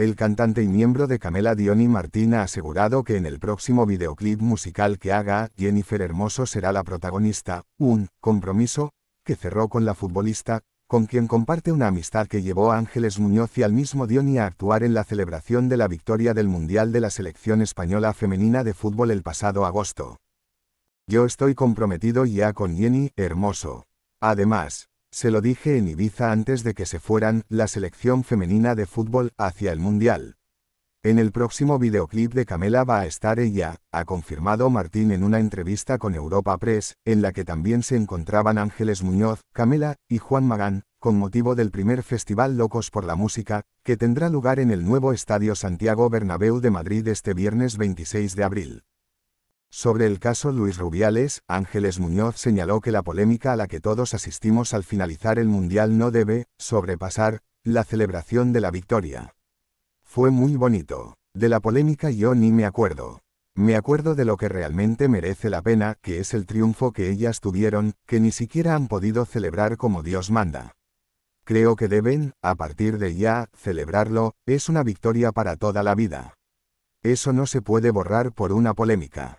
El cantante y miembro de Camela Diony Martín ha asegurado que en el próximo videoclip musical que haga, Jennifer Hermoso será la protagonista, un compromiso que cerró con la futbolista, con quien comparte una amistad que llevó a Ángeles Muñoz y al mismo Diony a actuar en la celebración de la victoria del Mundial de la Selección Española Femenina de Fútbol el pasado agosto. Yo estoy comprometido ya con Jenny, hermoso. Además, se lo dije en Ibiza antes de que se fueran la selección femenina de fútbol hacia el Mundial. En el próximo videoclip de Camela va a estar ella, ha confirmado Martín en una entrevista con Europa Press, en la que también se encontraban Ángeles Muñoz, Camela y Juan Magán, con motivo del primer Festival Locos por la Música, que tendrá lugar en el nuevo Estadio Santiago Bernabéu de Madrid este viernes 26 de abril. Sobre el caso Luis Rubiales, Ángeles Muñoz señaló que la polémica a la que todos asistimos al finalizar el Mundial no debe sobrepasar la celebración de la victoria. Fue muy bonito. De la polémica yo ni me acuerdo. Me acuerdo de lo que realmente merece la pena, que es el triunfo que ellas tuvieron, que ni siquiera han podido celebrar como Dios manda. Creo que deben, a partir de ya, celebrarlo, es una victoria para toda la vida. Eso no se puede borrar por una polémica.